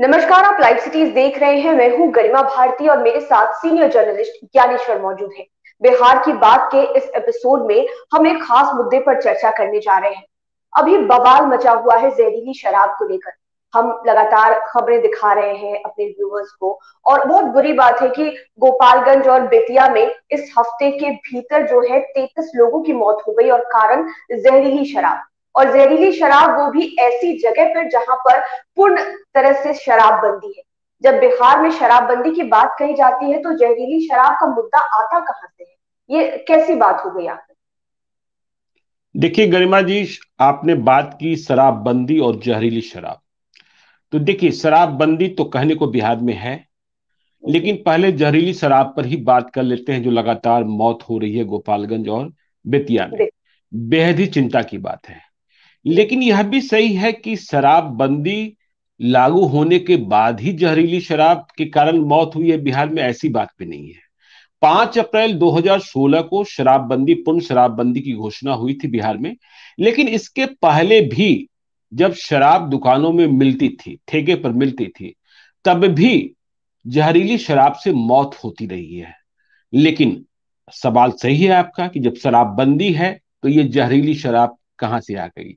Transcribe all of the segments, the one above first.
नमस्कार आप live cities देख रहे हैं मैं हूं गरिमा भारती और मेरे साथ सीनियर जर्नलिस्ट ज्ञानेश्वर मौजूद हैं बिहार की बात के इस एपिसोड में हम एक खास मुद्दे पर चर्चा करने जा रहे हैं अभी बवाल मचा हुआ है जहरीली शराब को लेकर हम लगातार खबरें दिखा रहे हैं अपने व्यूवर्स को और बहुत बुरी बात है कि गोपालगंज और बेतिया में इस हफ्ते के भीतर जो है तैतीस लोगों की मौत हो गई और कारण जहरीली शराब और जहरीली शराब वो भी ऐसी जगह पर जहां पर पूर्ण तरह से शराब बंदी है जब बिहार में शराबबंदी की बात कही जाती है तो जहरीली शराब का मुद्दा आता कहां से है ये कैसी बात हो गई आपने देखिए गरिमा जी आपने बात की शराबबंदी और जहरीली शराब तो देखिए शराबबंदी तो कहने को बिहार में है लेकिन पहले जहरीली शराब पर ही बात कर लेते हैं जो लगातार मौत हो रही है गोपालगंज और बेतिया में बेहद ही चिंता की बात है लेकिन यह भी सही है कि शराबबंदी लागू होने के बाद ही जहरीली शराब के कारण मौत हुई है बिहार में ऐसी बात भी नहीं है पांच अप्रैल 2016 को शराबबंदी पूर्ण शराबबंदी की घोषणा हुई थी बिहार में लेकिन इसके पहले भी जब शराब दुकानों में मिलती थी ठेके पर मिलती थी तब भी जहरीली शराब से मौत होती रही है लेकिन सवाल सही है आपका कि जब शराबबंदी है तो ये जहरीली शराब कहां से आ गई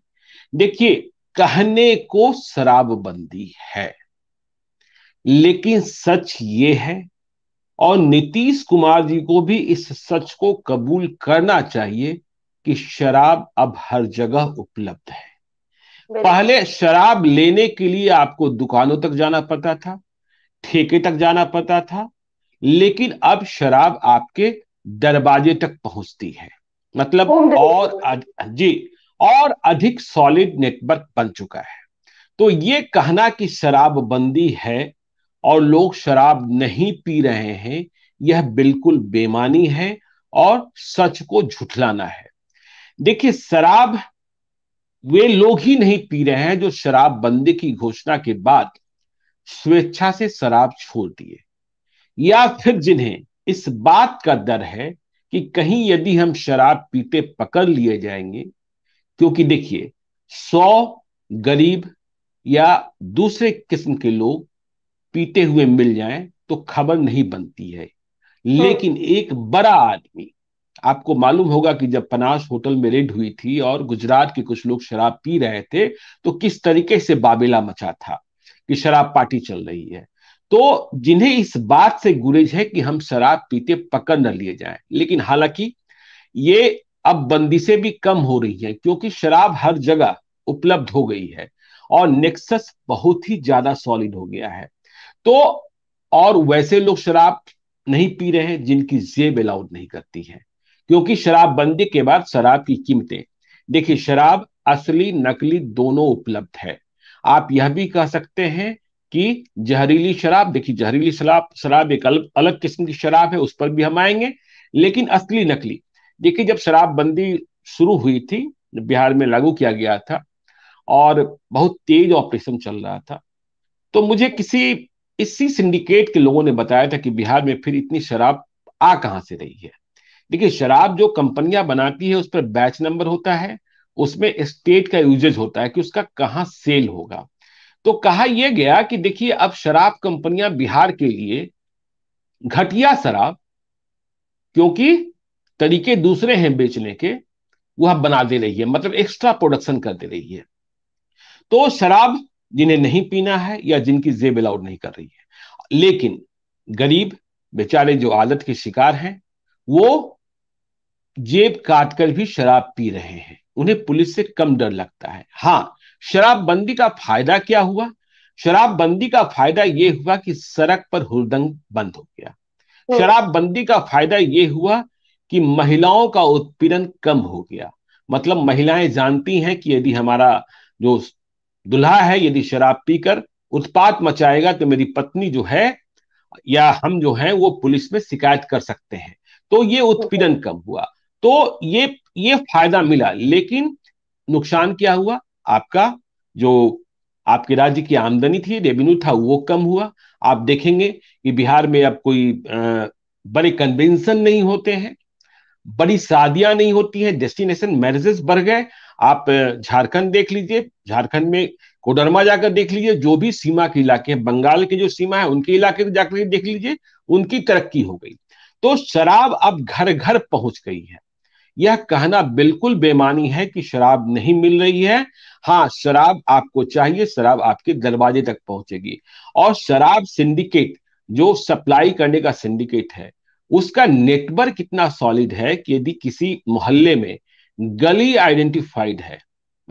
देखिए कहने को शराबबंदी है लेकिन सच ये है और नीतीश कुमार जी को भी इस सच को कबूल करना चाहिए कि शराब अब हर जगह उपलब्ध है पहले शराब लेने के लिए आपको दुकानों तक जाना पड़ता था ठेके तक जाना पड़ता था लेकिन अब शराब आपके दरवाजे तक पहुंचती है मतलब और जी और अधिक सॉलिड नेटवर्क बन चुका है तो ये कहना कि शराबबंदी है और लोग शराब नहीं पी रहे हैं यह बिल्कुल बेमानी है और सच को झुठलाना है देखिए शराब वे लोग ही नहीं पी रहे हैं जो शराब बंदी की घोषणा के बाद स्वेच्छा से शराब छोड़ दिए या फिर जिन्हें इस बात का डर है कि कहीं यदि हम शराब पीते पकड़ लिए जाएंगे क्योंकि देखिए सौ गरीब या दूसरे किस्म के लोग पीते हुए मिल जाएं तो खबर नहीं बनती है हाँ। लेकिन एक बड़ा आदमी आपको मालूम होगा कि जब पनास होटल में रेड हुई थी और गुजरात के कुछ लोग शराब पी रहे थे तो किस तरीके से बाबेला मचा था कि शराब पार्टी चल रही है तो जिन्हें इस बात से गुरेज है कि हम शराब पीते पकड़ न लिए जाएं लेकिन हालांकि ये अब बंदिशें भी कम हो रही हैं क्योंकि शराब हर जगह उपलब्ध हो गई है और नेक्सस बहुत ही ज्यादा सॉलिड हो गया है तो और वैसे लोग शराब नहीं पी रहे हैं जिनकी जेब अलाउड नहीं करती है क्योंकि शराबबंदी के बाद शराब की कीमतें देखिए शराब असली नकली दोनों उपलब्ध है आप यह भी कह सकते हैं कि जहरीली शराब देखिए जहरीली शराब शराब एक अलग अलग किस्म की शराब है उस पर भी हम आएंगे लेकिन असली नकली देखिए जब शराबबंदी शुरू हुई थी बिहार में लागू किया गया था और बहुत तेज ऑपरेशन चल रहा था तो मुझे किसी इसी सिंडिकेट के लोगों ने बताया था कि बिहार में फिर इतनी शराब आ कहां से रही है देखिए शराब जो कंपनियां बनाती है उस पर बैच नंबर होता है उसमें स्टेट का यूजेज होता है कि उसका कहां सेल होगा तो कहा यह गया कि देखिए अब शराब कंपनियां बिहार के लिए घटिया शराब क्योंकि तरीके दूसरे हैं बेचने के वह बना दे रही है मतलब एक्स्ट्रा प्रोडक्शन कर दे रही है तो शराब जिन्हें नहीं पीना है या जिनकी जेब अलाउड नहीं कर रही है लेकिन गरीब बेचारे जो आदत के शिकार हैं वो जेब काट कर भी शराब पी रहे हैं उन्हें पुलिस से कम डर लगता है हाँ शराबबंदी का फायदा क्या हुआ शराबबंदी का फायदा ये हुआ कि सड़क पर हुरदंग बंद हो गया तो- शराबबंदी का फायदा ये हुआ कि महिलाओं का उत्पीड़न कम हो गया मतलब महिलाएं जानती हैं कि यदि हमारा जो दुल्हा है यदि शराब पीकर उत्पात मचाएगा तो मेरी पत्नी जो है या हम जो है वो पुलिस में शिकायत कर सकते हैं तो ये उत्पीड़न कम हुआ तो ये ये फायदा मिला लेकिन नुकसान क्या हुआ आपका जो आपके राज्य की आमदनी थी रेवेन्यू था वो कम हुआ आप देखेंगे कि बिहार में अब कोई आ, बड़े कन्वेंशन नहीं होते हैं बड़ी शादियां नहीं होती हैं डेस्टिनेशन मैरिजेस बढ़ गए आप झारखंड देख लीजिए झारखंड में कोडरमा जाकर देख लीजिए जो भी सीमा के इलाके हैं बंगाल के जो सीमा है उनके इलाके जाकर देख लीजिए उनकी तरक्की हो गई तो शराब अब घर घर पहुंच गई है यह कहना बिल्कुल बेमानी है कि शराब नहीं मिल रही है हाँ शराब आपको चाहिए शराब आपके दरवाजे तक पहुंचेगी और शराब सिंडिकेट जो सप्लाई करने का सिंडिकेट है उसका नेटवर्क कितना सॉलिड है कि यदि किसी मोहल्ले में गली आइडेंटिफाइड है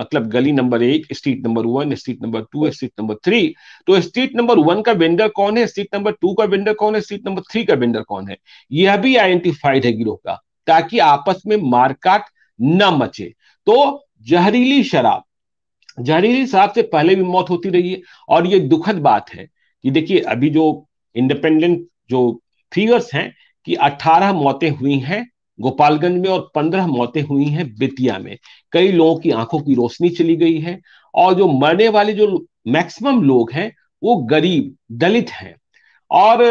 मतलब गली नंबर एक street number one street number two street number three तो स्ट्रीट नंबर वन का वेंडर कौन है स्ट्रीट नंबर टू का वेंडर कौन है स्ट्रीट नंबर थ्री का वेंडर कौन है यह भी आइडेंटिफाइड है गिरोह का ताकि आपस में मारकाट न मचे तो जहरीली शराब जहरीली शराब से पहले भी मौत होती रही है और ये दुखद बात है कि देखिए अभी जो इंडिपेंडेंट जो फिगर्स हैं कि 18 मौतें हुई हैं गोपालगंज में और 15 मौतें हुई हैं बेतिया में कई लोगों की आंखों की रोशनी चली गई है और जो मरने वाले जो मैक्सिमम लोग हैं वो गरीब दलित हैं और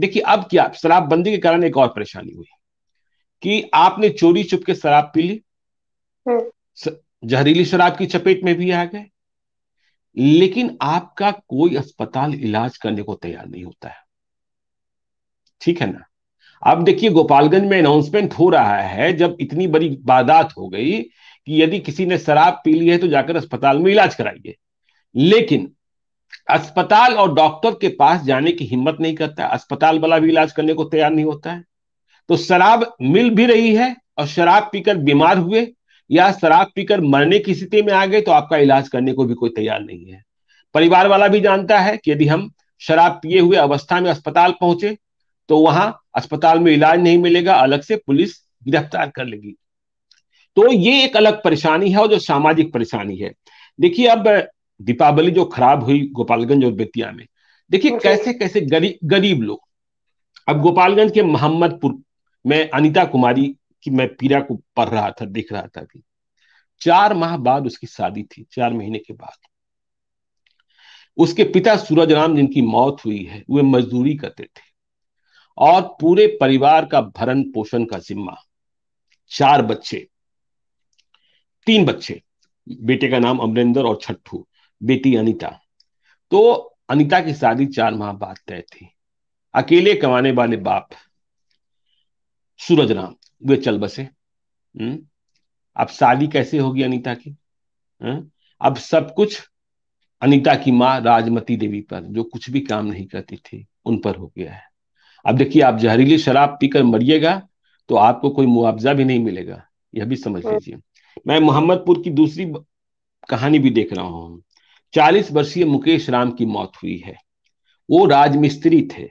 देखिए अब क्या शराबबंदी के कारण एक और परेशानी हुई कि आपने चोरी चुप के शराब पी ली हम्म। जहरीली शराब की चपेट में भी आ गए लेकिन आपका कोई अस्पताल इलाज करने को तैयार नहीं होता है ठीक है ना अब देखिए गोपालगंज में अनाउंसमेंट हो रहा है जब इतनी बड़ी वारदात हो गई कि यदि किसी ने शराब पी ली है तो जाकर अस्पताल में इलाज कराइए लेकिन अस्पताल और डॉक्टर के पास जाने की हिम्मत नहीं करता अस्पताल वाला भी इलाज करने को तैयार नहीं होता है तो शराब मिल भी रही है और शराब पीकर बीमार हुए या शराब पीकर मरने की स्थिति में आ गए तो आपका इलाज करने को भी कोई तैयार नहीं है परिवार वाला भी जानता है कि यदि हम शराब पिए हुए अवस्था में अस्पताल पहुंचे तो वहां अस्पताल में इलाज नहीं मिलेगा अलग से पुलिस गिरफ्तार कर लेगी तो ये एक अलग परेशानी है और जो सामाजिक परेशानी है देखिए अब दीपावली जो खराब हुई गोपालगंज और बेतिया में देखिए कैसे कैसे गरीब गरीब लोग अब गोपालगंज के मोहम्मदपुर में अनिता कुमारी की मैं पीरा को पढ़ रहा था देख रहा था भी चार माह बाद उसकी शादी थी चार महीने के बाद उसके पिता सूरज राम जिनकी मौत हुई है वे मजदूरी करते थे और पूरे परिवार का भरण पोषण का जिम्मा चार बच्चे तीन बच्चे बेटे का नाम अमरिंदर और छठू बेटी अनिता तो अनिता की शादी चार माह बाद तय थी अकेले कमाने वाले बाप सूरज राम वे चल बसे हुँ? हम्म। अब शादी कैसे होगी अनिता की हुँ? हम्म। अब सब कुछ अनिता की माँ राजमती देवी पर जो कुछ भी काम नहीं करती थी उन पर हो गया है अब देखिए आप जहरीली शराब पीकर मरिएगा तो आपको कोई मुआवजा भी नहीं मिलेगा यह भी समझ हाँ। लीजिए मैं मोहम्मदपुर की दूसरी कहानी भी देख रहा हूं चालीस वर्षीय मुकेश राम की मौत हुई है वो राजमिस्त्री थे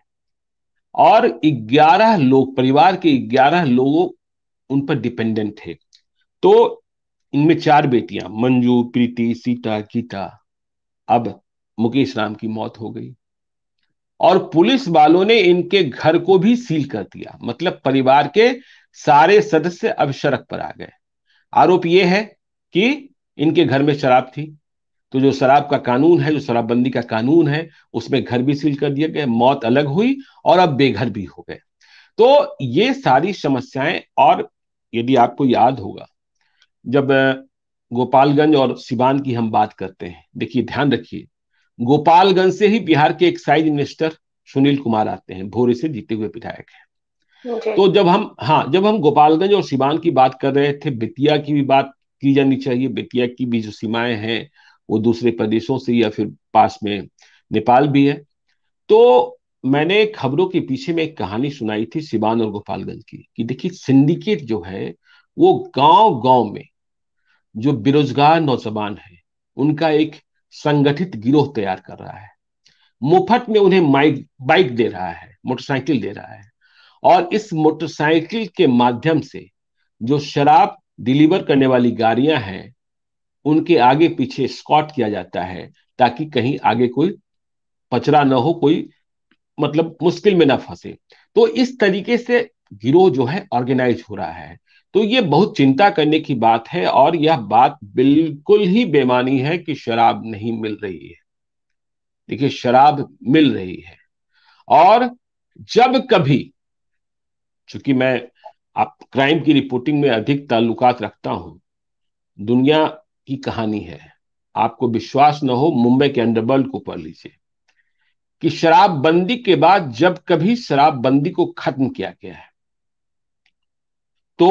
और ग्यारह लोग परिवार के ग्यारह लोग उन पर डिपेंडेंट थे तो इनमें चार बेटियां मंजू प्रीति सीता गीता अब मुकेश राम की मौत हो गई और पुलिस वालों ने इनके घर को भी सील कर दिया मतलब परिवार के सारे सदस्य अब सड़क पर आ गए आरोप यह है कि इनके घर में शराब थी तो जो शराब का कानून है जो शराबबंदी का कानून है उसमें घर भी सील कर दिया गया मौत अलग हुई और अब बेघर भी हो गए तो ये सारी समस्याएं और यदि आपको याद होगा जब गोपालगंज और सिवान की हम बात करते हैं देखिए ध्यान रखिए गोपालगंज से ही बिहार के एक्साइज मिनिस्टर सुनील कुमार आते हैं भोरे से जीते हुए विधायक हैं तो जब हम हाँ जब हम गोपालगंज और सिवान की बात कर रहे थे बेतिया की भी बात की जानी चाहिए बेतिया की भी जो सीमाएं हैं वो दूसरे प्रदेशों से या फिर पास में नेपाल भी है तो मैंने खबरों के पीछे में एक कहानी सुनाई थी सिवान और गोपालगंज की कि देखिए सिंडिकेट जो है वो गांव गांव में जो बेरोजगार नौजवान है उनका एक संगठित गिरोह तैयार कर रहा है मुफ्त में उन्हें माइक बाइक दे रहा है मोटरसाइकिल दे रहा है और इस मोटरसाइकिल के माध्यम से जो शराब डिलीवर करने वाली गाड़ियां हैं उनके आगे पीछे स्कॉट किया जाता है ताकि कहीं आगे कोई पचरा ना हो कोई मतलब मुश्किल में ना फंसे तो इस तरीके से गिरोह जो है ऑर्गेनाइज हो रहा है तो ये बहुत चिंता करने की बात है और यह बात बिल्कुल ही बेमानी है कि शराब नहीं मिल रही है देखिए शराब मिल रही है और जब कभी चूंकि मैं आप क्राइम की रिपोर्टिंग में अधिक ताल्लुकात रखता हूं दुनिया की कहानी है आपको विश्वास न हो मुंबई के अंडरवर्ल्ड को पढ़ लीजिए कि शराबबंदी के बाद जब कभी शराबबंदी को खत्म किया गया है तो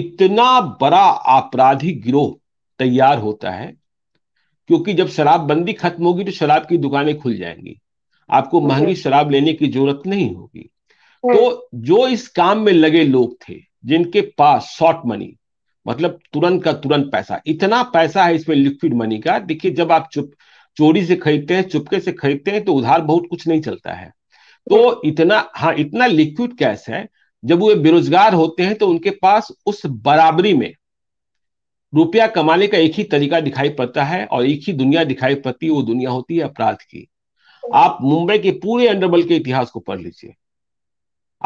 इतना बड़ा आपराधिक गिरोह तैयार होता है क्योंकि जब शराबबंदी खत्म होगी तो शराब की दुकानें खुल जाएंगी आपको महंगी शराब लेने की जरूरत नहीं होगी तो जो इस काम में लगे लोग थे जिनके पास शॉर्ट मनी मतलब तुरंत का तुरंत पैसा इतना पैसा है इसमें लिक्विड मनी का देखिए जब आप चुप चोरी से खरीदते हैं चुपके से खरीदते हैं तो उधार बहुत कुछ नहीं चलता है तो इतना हाँ इतना लिक्विड कैश है जब वे बेरोजगार होते हैं तो उनके पास उस बराबरी में रुपया कमाने का एक ही तरीका दिखाई पड़ता है और एक ही दुनिया दिखाई पड़ती वो दुनिया होती है अपराध की आप मुंबई के पूरे अंडरवर्ल्ड के इतिहास को पढ़ लीजिए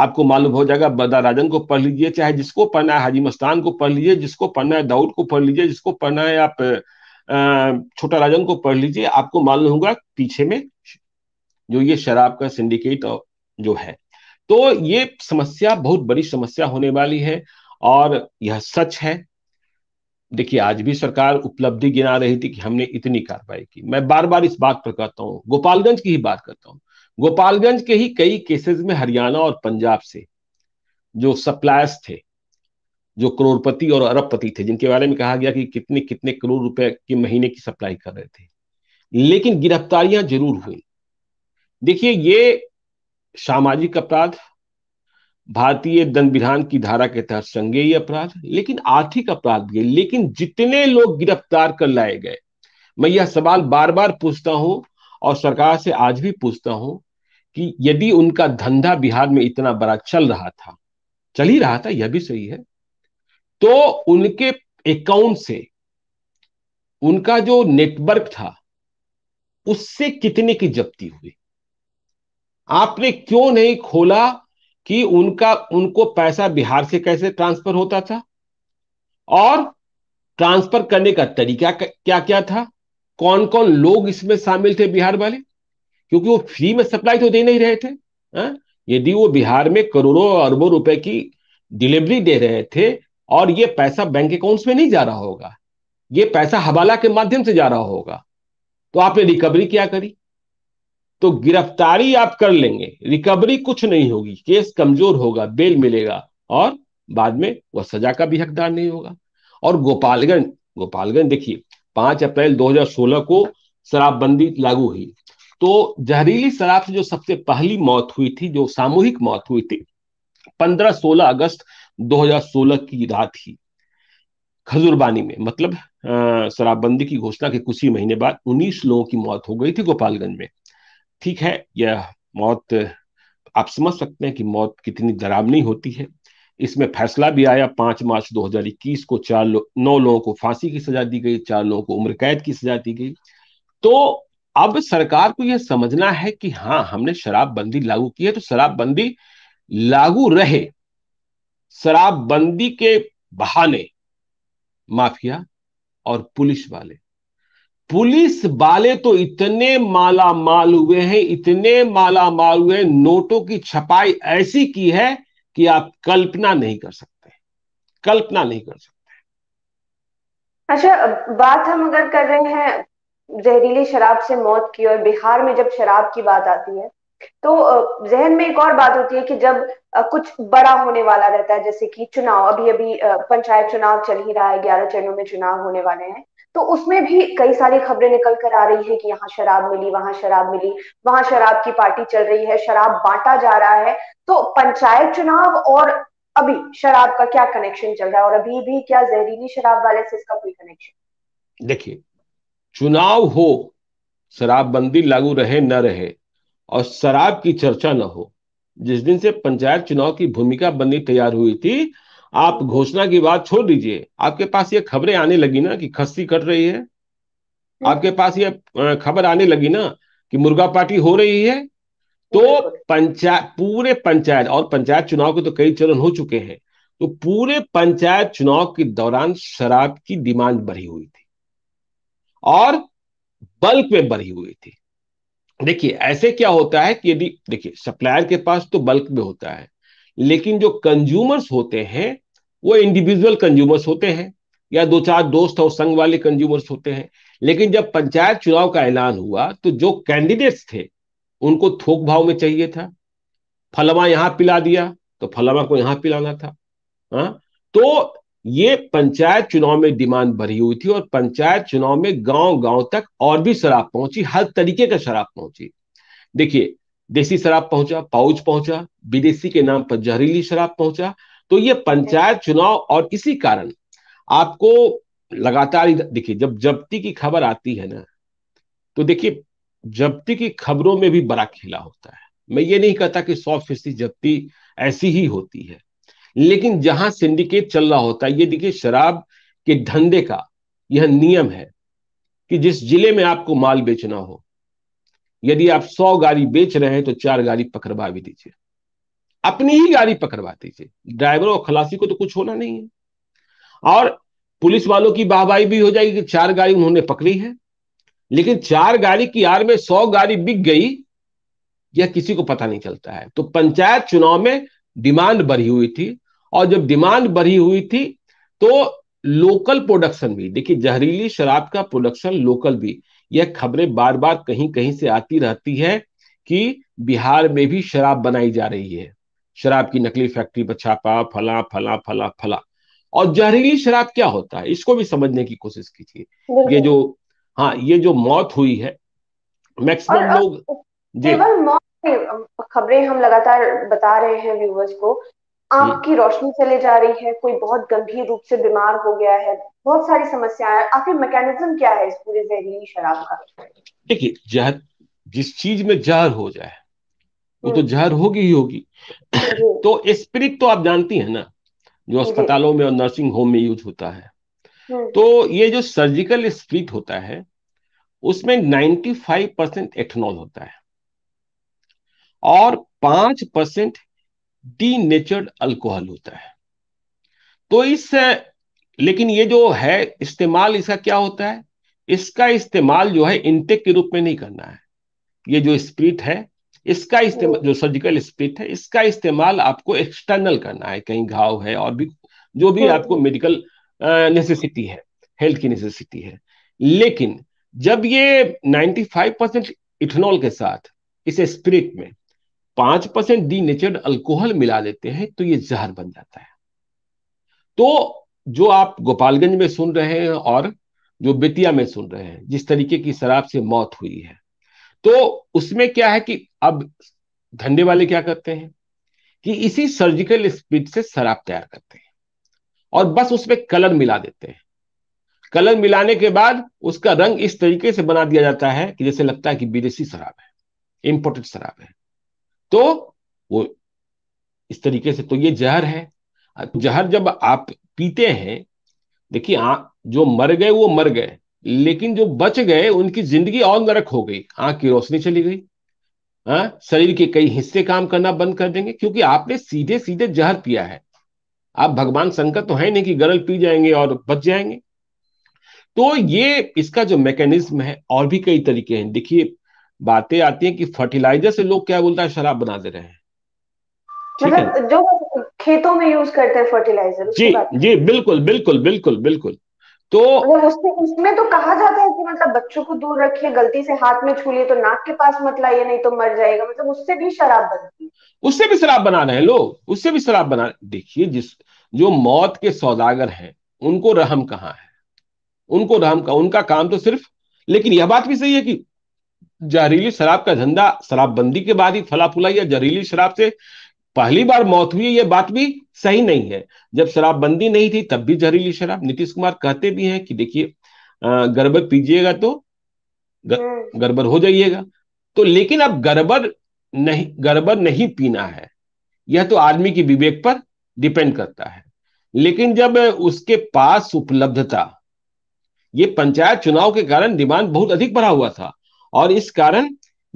आपको मालूम हो जाएगा बदा राजन को पढ़ लीजिए चाहे जिसको पढ़ना है हाजी मस्तान को पढ़ लीजिए जिसको पढ़ना है दाऊद को पढ़ लीजिए जिसको पढ़ना है आप छोटा राजन को पढ़ लीजिए आपको मालूम होगा पीछे में जो ये शराब का सिंडिकेट जो है तो ये समस्या बहुत बड़ी समस्या होने वाली है और यह सच है देखिए आज भी सरकार उपलब्धि गिना रही थी कि हमने इतनी कार्रवाई की मैं बार बार इस बात पर कहता हूँ गोपालगंज की ही बात करता हूँ गोपालगंज के ही कई केसेस में हरियाणा और पंजाब से जो सप्लायर्स थे जो करोड़पति और अरबपति थे जिनके बारे में कहा गया कि कितने कितने करोड़ रुपए के महीने की सप्लाई कर रहे थे लेकिन गिरफ्तारियां जरूर हुई देखिए ये सामाजिक अपराध भारतीय दंड विधान की धारा के तहत संज्ञेय अपराध लेकिन आर्थिक अपराध भी लेकिन जितने लोग गिरफ्तार कर लाए गए मैं यह सवाल बार बार पूछता हूं और सरकार से आज भी पूछता हूं कि यदि उनका धंधा बिहार में इतना बड़ा चल रहा था चल ही रहा था यह भी सही है तो उनके अकाउंट से उनका जो नेटवर्क था उससे कितने की जब्ती हुई आपने क्यों नहीं खोला कि उनका उनको पैसा बिहार से कैसे ट्रांसफर होता था और ट्रांसफर करने का तरीका क्या क्या था कौन कौन लोग इसमें शामिल थे बिहार वाले क्योंकि वो फ्री में सप्लाई तो दे नहीं रहे थे हाँ? यदि वो बिहार में करोड़ों अरबों रुपए की डिलीवरी दे रहे थे और ये पैसा बैंक अकाउंट्स में नहीं जा रहा होगा ये पैसा हवाला के माध्यम से जा रहा होगा तो आपने रिकवरी क्या करी तो गिरफ्तारी आप कर लेंगे रिकवरी कुछ नहीं होगी केस कमजोर होगा बेल मिलेगा और बाद में वह सजा का भी हकदार नहीं होगा और गोपालगंज गोपालगंज देखिए पांच अप्रैल 2016 को शराबबंदी लागू हुई तो जहरीली शराब से जो सबसे पहली मौत हुई थी जो सामूहिक मौत हुई थी 15-16 अगस्त 2016 की रात ही खजुरबानी में मतलब शराबबंदी की घोषणा के कुछ ही महीने बाद 19 लोगों की मौत हो गई थी गोपालगंज में ठीक है यह मौत आप समझ सकते हैं कि मौत कितनी डरावनी होती है इसमें फैसला भी आया पांच मार्च 2021 को चार लो, नौ लोगों को फांसी की सजा दी गई चार लोगों को उम्र कैद की सजा दी गई तो अब सरकार को यह समझना है कि हाँ हमने शराबबंदी लागू की है तो शराबबंदी लागू रहे शराबबंदी के बहाने माफिया और पुलिस वाले पुलिस वाले तो इतने माला माल हुए हैं इतने माला माल हुए हैं नोटों की छपाई ऐसी की है कि आप कल्पना नहीं कर सकते कल्पना नहीं कर सकते अच्छा बात हम अगर कर रहे हैं जहरीली शराब से मौत की और बिहार में जब शराब की बात आती है तो जहन में एक और बात होती है कि जब कुछ बड़ा होने वाला रहता है जैसे कि चुनाव अभी अभी पंचायत चुनाव चल ही रहा है ग्यारह चरणों में चुनाव होने वाले हैं तो उसमें भी कई सारी खबरें निकल कर आ रही है कि यहाँ शराब मिली वहां शराब मिली वहां शराब की पार्टी चल रही है शराब बांटा जा रहा है तो पंचायत चुनाव और अभी शराब का क्या कनेक्शन चल रहा है और अभी भी क्या जहरीली शराब वाले से इसका कोई कनेक्शन देखिए चुनाव हो शराबबंदी लागू रहे न रहे और शराब की चर्चा न हो जिस दिन से पंचायत चुनाव की भूमिका बननी तैयार हुई थी आप घोषणा की बात छोड़ दीजिए आपके पास ये खबरें आने लगी ना कि खस्ती कट रही है हम्म। आपके पास ये खबर आने लगी ना कि मुर्गा पार्टी हो रही है तो पंचायत पूरे पंचायत और पंचायत चुनाव के तो कई चरण हो चुके हैं तो पूरे पंचायत चुनाव के दौरान शराब की डिमांड बढ़ी हुई थी और बल्क में बढ़ी हुई थी देखिए ऐसे क्या होता है कि यदि देखिए सप्लायर के पास तो बल्क में होता है लेकिन जो कंज्यूमर्स होते हैं वो इंडिविजुअल कंज्यूमर्स होते हैं या दो चार दोस्त और संघ वाले कंज्यूमर्स होते हैं लेकिन जब पंचायत चुनाव का ऐलान हुआ तो जो कैंडिडेट्स थे उनको थोक भाव में चाहिए था फलमा यहाँ पिला दिया तो फलमा को यहाँ पिलाना था हाँ तो ये पंचायत चुनाव में डिमांड बढ़ी हुई थी और पंचायत चुनाव में गांव गांव तक और भी शराब पहुंची हर तरीके का शराब पहुंची देखिए देसी शराब पहुंचा पाउच पहुंचा विदेशी के नाम पर जहरीली शराब पहुंचा तो ये पंचायत चुनाव और इसी कारण आपको लगातार देखिए जब जब्ती की खबर आती है ना तो देखिए जब्ती की खबरों में भी बड़ा खेला होता है मैं ये नहीं कहता कि सौ फीसदी जब्ती ऐसी ही होती है लेकिन जहां सिंडिकेट चल रहा होता है ये देखिए शराब के धंधे का यह नियम है कि जिस जिले में आपको माल बेचना हो यदि आप सौ गाड़ी बेच रहे हैं तो चार गाड़ी पकड़वा भी दीजिए अपनी ही गाड़ी पकड़वा दीजिए ड्राइवर और खलासी को तो कुछ होना नहीं है और पुलिस वालों की वाहवाही भी हो जाएगी कि चार गाड़ी उन्होंने पकड़ी है लेकिन चार गाड़ी की आड़ में सौ गाड़ी बिक गई यह किसी को पता नहीं चलता है तो पंचायत चुनाव में डिमांड बढ़ी हुई थी और जब डिमांड बढ़ी हुई थी तो लोकल प्रोडक्शन भी देखिए जहरीली शराब का प्रोडक्शन लोकल भी यह खबरें बार बार कहीं कहीं से आती रहती है कि बिहार में भी शराब बनाई जा रही है शराब की नकली फैक्ट्री पर छापा फला फला फला फला और जहरीली शराब क्या होता है इसको भी समझने की कोशिश कीजिए ये जो हाँ ये जो मौत हुई है मैक्सिमम लोग केवल मौत खबरें हम लगातार बता रहे हैं व्यूवर्स को आंख हम्म। की रोशनी चले जा रही है कोई बहुत गंभीर रूप से बीमार हो गया है बहुत सारी समस्याएं आखिर मैकेनिज्म क्या है इस पूरे जहरीली शराब का देखिए जहर जिस चीज में जहर हो जाए वो तो हम्म। जहर होगी ही होगी तो स्प्रिट तो आप जानती है ना जो अस्पतालों में और नर्सिंग होम में यूज होता है हम्म। तो ये जो सर्जिकल स्प्रिट होता है उसमें 95 परसेंट एथनॉल होता है और 5 परसेंट डी नेचर्ड अल्कोहल होता है तो इस लेकिन ये जो है इस्तेमाल इसका क्या होता है इसका इस्तेमाल जो है इनटेक के रूप में नहीं करना है ये जो स्प्रिट है इसका इस्तेमाल जो सर्जिकल स्पिट है इसका इस्तेमाल आपको एक्सटर्नल करना है कहीं घाव है और भी जो भी हाँ। आपको मेडिकल नेसेसिटी है हेल्थ की नेसेसिटी है लेकिन जब ये 95 परसेंट इथेनॉल के साथ इस स्प्रिट में पांच परसेंट डी नेचर अल्कोहल मिला देते हैं तो ये जहर बन जाता है तो जो आप गोपालगंज में सुन रहे हैं और जो बेतिया में सुन रहे हैं जिस तरीके की शराब से मौत हुई है तो उसमें क्या है कि अब धंधे वाले क्या करते हैं कि इसी सर्जिकल स्पीड से शराब तैयार करते हैं और बस उसमें कलर मिला देते हैं कलर मिलाने के बाद उसका रंग इस तरीके से बना दिया जाता है कि जैसे लगता है कि विदेशी शराब है इंपोर्टेड शराब है तो वो इस तरीके से तो ये जहर है जहर जब आप पीते हैं देखिए जो मर गए वो मर गए लेकिन जो बच गए उनकी जिंदगी और नरक हो गई आंख की रोशनी चली गई हाँ शरीर के कई हिस्से काम करना बंद कर देंगे क्योंकि आपने सीधे सीधे जहर पिया है आप भगवान संकट तो है नहीं कि गरल पी जाएंगे और बच जाएंगे तो ये इसका जो मैकेनिज्म है और भी कई तरीके हैं देखिए बातें आती हैं कि फर्टिलाइजर से लोग क्या बोलता है शराब बना दे रहे हैं मतलब जो खेतों में यूज करते हैं फर्टिलाइजर जी जी बिल्कुल बिल्कुल बिल्कुल बिल्कुल तो उसमें उसमें तो कहा जाता है कि मतलब बच्चों को दूर रखिए गलती से हाथ में छू लिए तो नाक के पास मत लाइए नहीं तो मर जाएगा मतलब उससे भी शराब बनती है उससे भी शराब बना रहे हैं लोग उससे भी शराब बना देखिए जिस जो मौत के सौदागर हैं उनको रहम कहाँ है उनको रहम का उनका काम तो सिर्फ लेकिन यह बात भी सही है कि जहरीली शराब का धंधा शराबबंदी के बाद ही फला फुला या जहरीली शराब से पहली बार मौत हुई ये बात भी सही नहीं है जब शराबबंदी नहीं थी तब भी जहरीली शराब नीतीश कुमार कहते भी हैं कि देखिए गड़बड़ पीजिएगा तो हम्म। गड़बड़ हो जाइएगा तो लेकिन अब गड़बड़ नहीं गड़बड़ नहीं पीना है यह तो आदमी की विवेक पर डिपेंड करता है लेकिन जब उसके पास उपलब्धता ये पंचायत चुनाव के कारण डिमांड बहुत अधिक बढ़ा हुआ था और इस कारण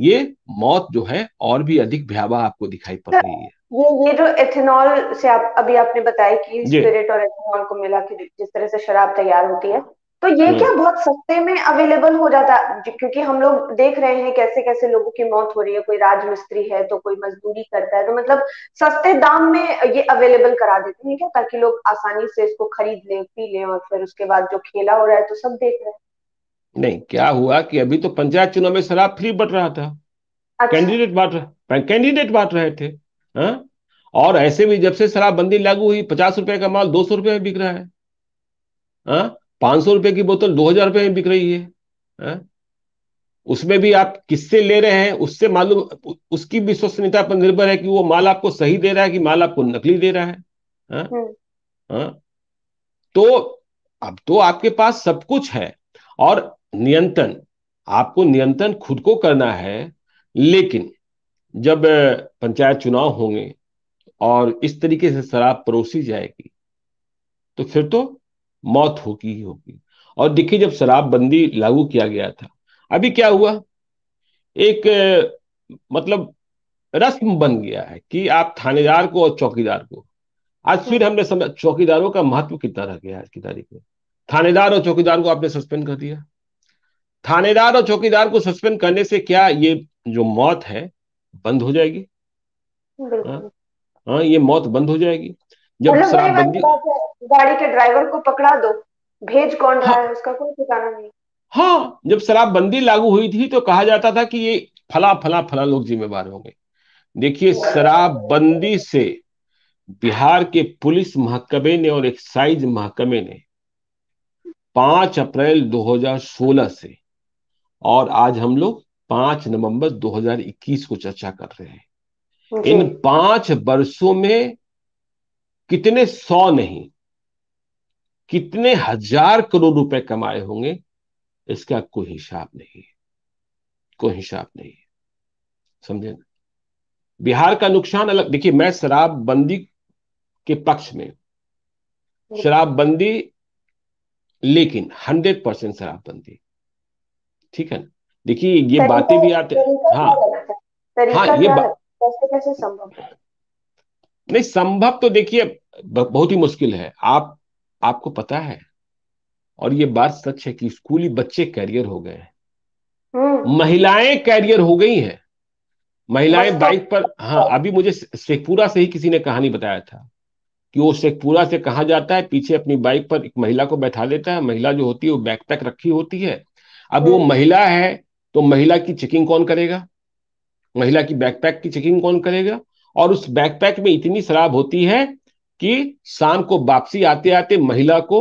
ये मौत जो है और भी अधिक भयावह आपको दिखाई पड़ रही है ये ये जो एथेनॉल से आप अभी आपने बताया कि स्पिरिट और एथेनॉल को मिला के जिस तरह से शराब तैयार होती है तो ये हम्म। क्या बहुत सस्ते में अवेलेबल हो जाता है क्योंकि हम लोग देख रहे हैं कैसे कैसे लोगों की मौत हो रही है कोई राजमिस्त्री है तो कोई मजदूरी करता है तो मतलब सस्ते दाम में ये अवेलेबल करा देते हैं क्या ताकि लोग आसानी से इसको खरीद लें पी लें और फिर उसके बाद जो खेला हो रहा है तो सब देख रहे हैं नहीं क्या हुआ कि अभी तो पंचायत चुनाव में शराब फ्री बट रहा था कैंडिडेट अच्छा। बांट रहा कैंडिडेट बांट रहे थे हा? और ऐसे भी जब से शराबबंदी लागू हुई पचास रुपए का माल दो सौ रुपए में बिक रहा है हाँ? पांच सौ रुपए की बोतल दो हजार रुपए में बिक रही है हा? उसमें भी आप किससे ले रहे हैं उससे मालूम उसकी विश्वसनीयता पर निर्भर है कि वो माल आपको सही दे रहा है कि माल आपको नकली दे रहा है हा? हम्म। हा? तो अब तो आपके पास सब कुछ है और नियंत्रण आपको नियंत्रण खुद को करना है लेकिन जब पंचायत चुनाव होंगे और इस तरीके से शराब परोसी जाएगी तो फिर तो मौत होगी ही होगी और देखिए जब शराबबंदी लागू किया गया था अभी क्या हुआ एक मतलब रस्म बन गया है कि आप थानेदार को और चौकीदार को आज फिर हमने समझ चौकीदारों का महत्व कितना रह गया आज की तारीख में थानेदार और चौकीदार को आपने सस्पेंड कर दिया थानेदार और चौकीदार को सस्पेंड करने से क्या ये जो मौत है बंद हो जाएगी हाँ, हाँ ये मौत बंद हो जाएगी जब शराबबंदी गाड़ी के ड्राइवर को पकड़ा दो भेज कौन रहा हाँ। है उसका कोई ठिकाना नहीं हाँ जब शराबबंदी लागू हुई थी तो कहा जाता था कि ये फला फला फला लोग जिम्मेवार होंगे देखिए शराबबंदी से बिहार के पुलिस महकमे ने और एक्साइज महकमे ने 5 अप्रैल 2016 से और आज हम लोग पांच नवंबर 2021 को चर्चा कर रहे हैं इन पांच वर्षों में कितने सौ नहीं कितने हजार करोड़ रुपए कमाए होंगे इसका कोई हिसाब नहीं है कोई हिसाब नहीं है समझे ना बिहार का नुकसान अलग देखिए मैं शराबबंदी के पक्ष में शराबबंदी लेकिन हंड्रेड परसेंट शराबबंदी ठीक है ना देखिए ये बातें भी आते हाँ हाँ ये बात कैसे संभव नहीं संभव तो देखिए बहुत ही मुश्किल है आप आपको पता है और ये बात सच है कि स्कूली बच्चे कैरियर हो गए हैं हम्म। महिलाएं कैरियर हो गई हैं महिलाएं अच्छा। बाइक पर हाँ अच्छा। अभी मुझे शेखपुरा से ही किसी ने कहानी बताया था कि वो शेखपुरा से कहा जाता है पीछे अपनी बाइक पर एक महिला को बैठा लेता है महिला जो होती है वो बैकपैक रखी होती है अब वो हम्म। महिला है तो महिला की चेकिंग कौन करेगा महिला की बैकपैक की चेकिंग कौन करेगा और उस बैकपैक में इतनी शराब होती है कि शाम को वापसी आते आते महिला को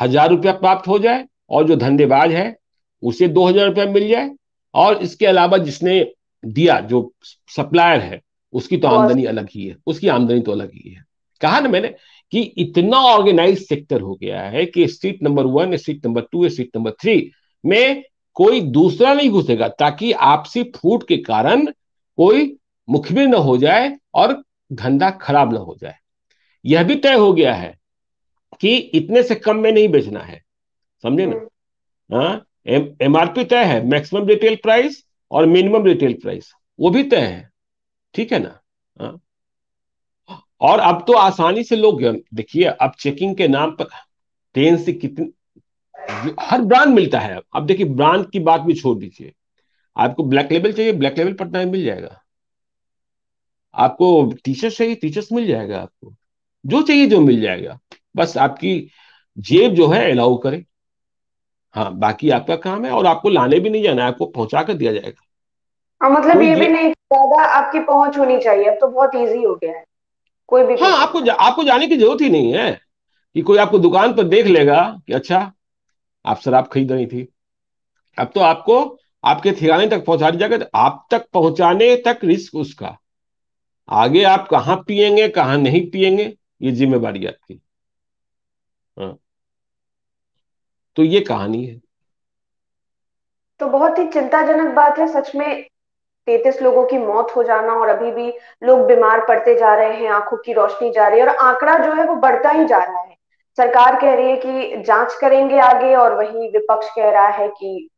हजार रुपया प्राप्त हो जाए और जो धंधेबाज है उसे दो हजार रुपया मिल जाए और इसके अलावा जिसने दिया जो सप्लायर है उसकी तो आमदनी अलग ही है उसकी आमदनी तो अलग ही है कहा ना मैंने कि इतना ऑर्गेनाइज सेक्टर हो गया है कि street number one street number two street number three में कोई दूसरा नहीं घुसेगा ताकि आपसी फूट के कारण कोई मुखबिर न हो जाए और धंधा खराब न हो जाए यह भी तय हो गया है कि इतने से कम में नहीं बेचना है समझे ना हम्म। हाँ एम आर पी तय है मैक्सिमम रिटेल प्राइस और मिनिमम रिटेल प्राइस वो भी तय है ठीक है ना आ? हाँ। और अब तो आसानी से लोग देखिए अब चेकिंग के नाम पर ट्रेन से कितनी हर ब्रांड मिलता है अब देखिए ब्रांड की बात भी छोड़ दीजिए आपको ब्लैक लेवल चाहिए ब्लैक लेवल पटना में मिल जाएगा आपको टीचर्स चाहिए टीचर्स मिल जाएगा आपको जो चाहिए जो मिल जाएगा बस आपकी जेब जो है अलाउ करे हाँ बाकी आपका काम है और आपको लाने भी नहीं जाना है आपको पहुंचा कर दिया जाएगा आ, मतलब ये भी नहीं ज्यादा आपकी पहुंच होनी चाहिए अब तो बहुत इजी हो गया है कोई भी हाँ आपको जा, आपको जाने की जरूरत ही नहीं है कि कोई आपको दुकान पर देख लेगा कि अच्छा आप शराब खरीद रही थी अब तो आपको आपके ठिकाने तक पहुंचा दी जाएगा तो आप तक पहुंचाने तक रिस्क उसका आगे आप कहा पिएंगे कहां नहीं पिएंगे ये जिम्मेवारी आपकी हाँ। तो ये कहानी है तो बहुत ही चिंताजनक बात है सच में तैतीस लोगों की मौत हो जाना और अभी भी लोग बीमार पड़ते जा रहे हैं आंखों की रोशनी जा रही है और आंकड़ा जो है वो बढ़ता ही जा रहा है सरकार कह रही है कि जांच करेंगे आगे और वही विपक्ष कह रहा है कि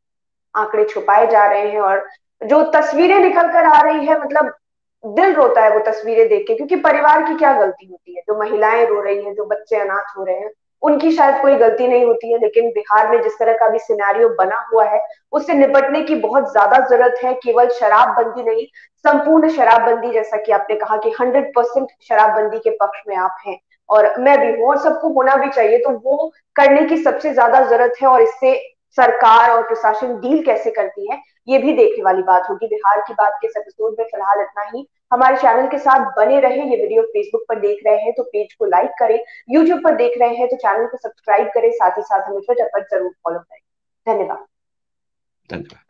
आंकड़े छुपाए जा रहे हैं और जो तस्वीरें निकल कर आ रही है मतलब दिल रोता है वो तस्वीरें देख के क्योंकि परिवार की क्या गलती होती है जो महिलाएं रो रही हैं जो बच्चे अनाथ हो रहे हैं उनकी शायद कोई गलती नहीं होती है लेकिन बिहार में जिस तरह का भी सिनेरियो बना हुआ है उससे निपटने की बहुत ज्यादा जरूरत है केवल शराबबंदी नहीं संपूर्ण शराबबंदी जैसा कि आपने कहा कि हंड्रेड परसेंट शराबबंदी के पक्ष में आप हैं और मैं भी हूँ और सबको होना भी चाहिए तो वो करने की सबसे ज्यादा जरूरत है और इससे सरकार और प्रशासन डील कैसे करती है ये भी देखने वाली बात होगी बिहार की बात के एपिसोड में फिलहाल इतना ही हमारे चैनल के साथ बने रहे ये वीडियो फेसबुक पर देख रहे हैं तो पेज को लाइक करें यूट्यूब पर देख रहे हैं तो चैनल को सब्सक्राइब करें साथ ही साथ हमें ट्विटर पर जरूर फॉलो करें धन्यवाद धन्यवाद